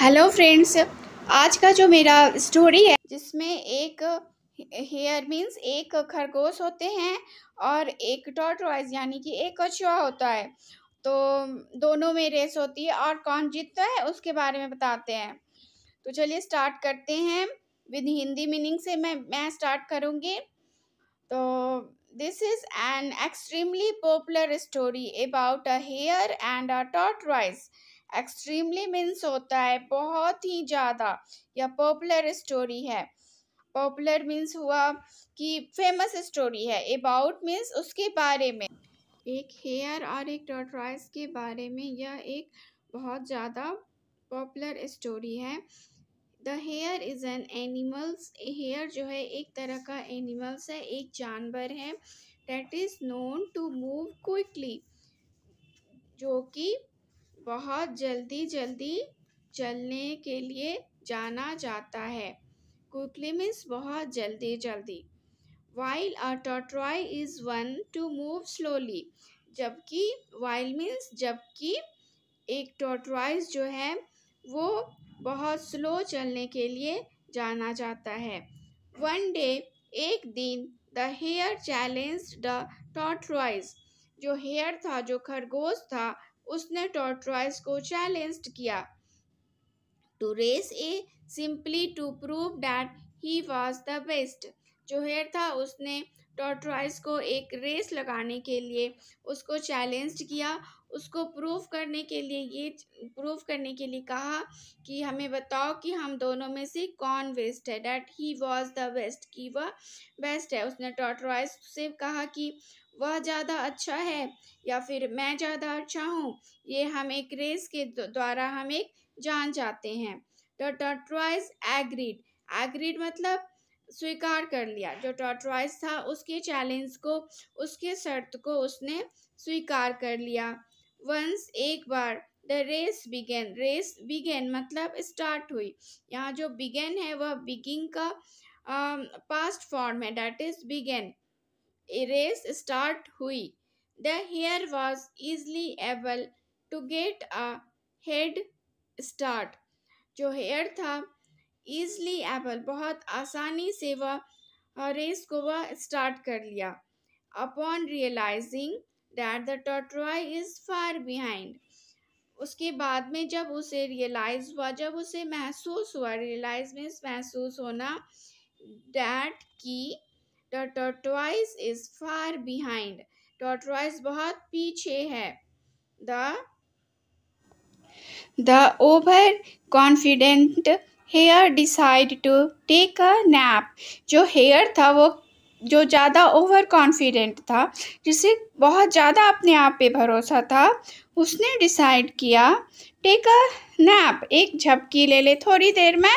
hello friends आज का जो मेरा स्टोरी है जिसमें एक हेयर मीन्स एक खरगोश होते हैं और एक टॉट रॉयज यानी कि एक कछुआ होता है तो दोनों में रेस होती है और कौन जीतता है उसके बारे में बताते हैं तो चलिए स्टार्ट करते हैं विद हिंदी मीनिंग से मैं मैं स्टार्ट करूँगी तो this is an extremely popular story about a hare and a tortoise extremely means होता है बहुत ही ज़्यादा यह पॉपुलर स्टोरी है पॉपुलर मीन्स हुआ कि फेमस स्टोरी है अबाउट मीन्स उसके बारे में एक हेयर और एक टॉटराइस के बारे में यह एक बहुत ज़्यादा पॉपुलर स्टोरी है the hare is an animals hare जो है एक तरह का एनिमल्स है एक जानवर है that is known to move quickly जो कि बहुत जल्दी जल्दी चलने के लिए जाना जाता है कुकली मीन्स बहुत जल्दी जल्दी while a tortoise is one to move slowly जबकि वाइल मीन्स जबकि एक टॉट्रॉयज जो है वो बहुत स्लो चलने के लिए जाना जाता है वन डे एक दिन the hare challenge the tortoise जो हेयर था जो खरगोश था उसने टॉर्ट्रॉयस को चैलेंज किया to race a simply to prove that he was the best जो था उसने टॉटराइज को एक रेस लगाने के लिए उसको चैलेंज किया उसको प्रूव करने के लिए ये प्रूव करने के लिए कहा कि हमें बताओ कि हम दोनों में से कौन वेस्ट है that he was the best कि वह बेस्ट है उसने टॉटराइज से कहा कि वह ज़्यादा अच्छा है या फिर मैं ज़्यादा अच्छा हूँ ये हम एक रेस के द्वारा हम एक जान जाते हैं द टॉटरॉयस एग्रीड एग्रीड मतलब स्वीकार कर लिया जो टॉर्टवाइज था उसके चैलेंज को उसके शर्त को उसने स्वीकार कर लिया वंस एक बार the race began race began मतलब स्टार्ट हुई यहाँ जो बिगेन है वह बिगिंग का पास्ट um, फॉर्म है that is began race start हुई the hare was easily able to get a head start जो हेयर था ईजली एबल बहुत आसानी से वह रेस को वह स्टार्ट कर लिया upon realising that the tortoise is far behind उसके बाद में जब उसे रियलाइज़ हुआ जब उसे महसूस हुआ रियलाइज मीन्स महसूस होना डैट की the tortoise is far behind tortoise बहुत पीछे है the overconfident hare decide to take a nap जो हेयर था वो जो ज़्यादा ओवर कॉन्फिडेंट था जिसे बहुत ज़्यादा अपने आप पे भरोसा था उसने डिसाइड किया टेक अ नैप एक झपकी ले ले थोड़ी देर में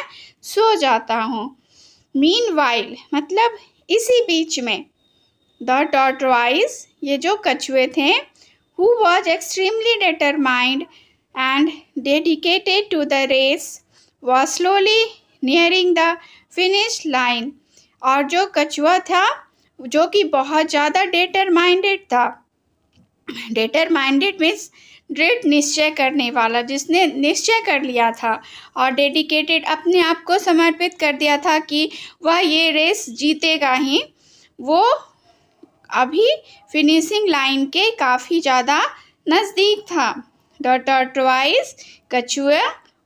सो जाता हूँ मीन वाइल मतलब इसी बीच में द डॉट वाइज ये जो कछुए थे who was extremely determined and dedicated to the race was slowly nearing the finish line और जो कछुआ था जो कि बहुत ज़्यादा डेटर माइंडेड था डेटर माइंडेड मीन्स दृढ़ निश्चय करने वाला जिसने निश्चय कर लिया था और डेडिकेटेड अपने आप को समर्पित कर दिया था कि वह ये रेस जीतेगा ही वो अभी फिनिशिंग लाइन के काफ़ी ज़्यादा नज़दीक था डॉट डॉट कछुआ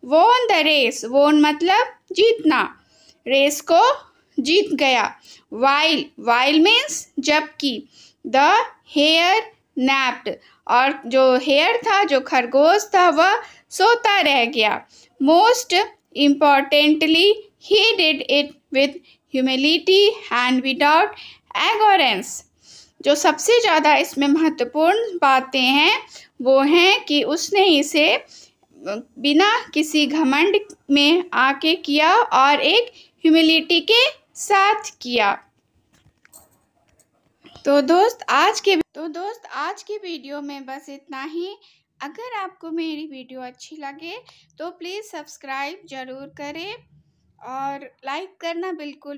वोन द रेस वोन मतलब जीतना रेस को जीत गया वाइल वाइल मीन्स जबकि द हेयर नैप्ड और जो हेयर था जो खरगोश था वह सोता रह गया most importantly he did it with humility and without arrogance जो सबसे ज़्यादा इसमें महत्वपूर्ण बातें हैं वो हैं कि उसने इसे बिना किसी घमंड में आके किया और एक ह्यूमिलिटी के साथ किया तो दोस्त आज के तो दोस्त आज की वीडियो में बस इतना ही अगर आपको मेरी वीडियो अच्छी लगे तो प्लीज़ सब्सक्राइब ज़रूर करें और लाइक करना बिल्कुल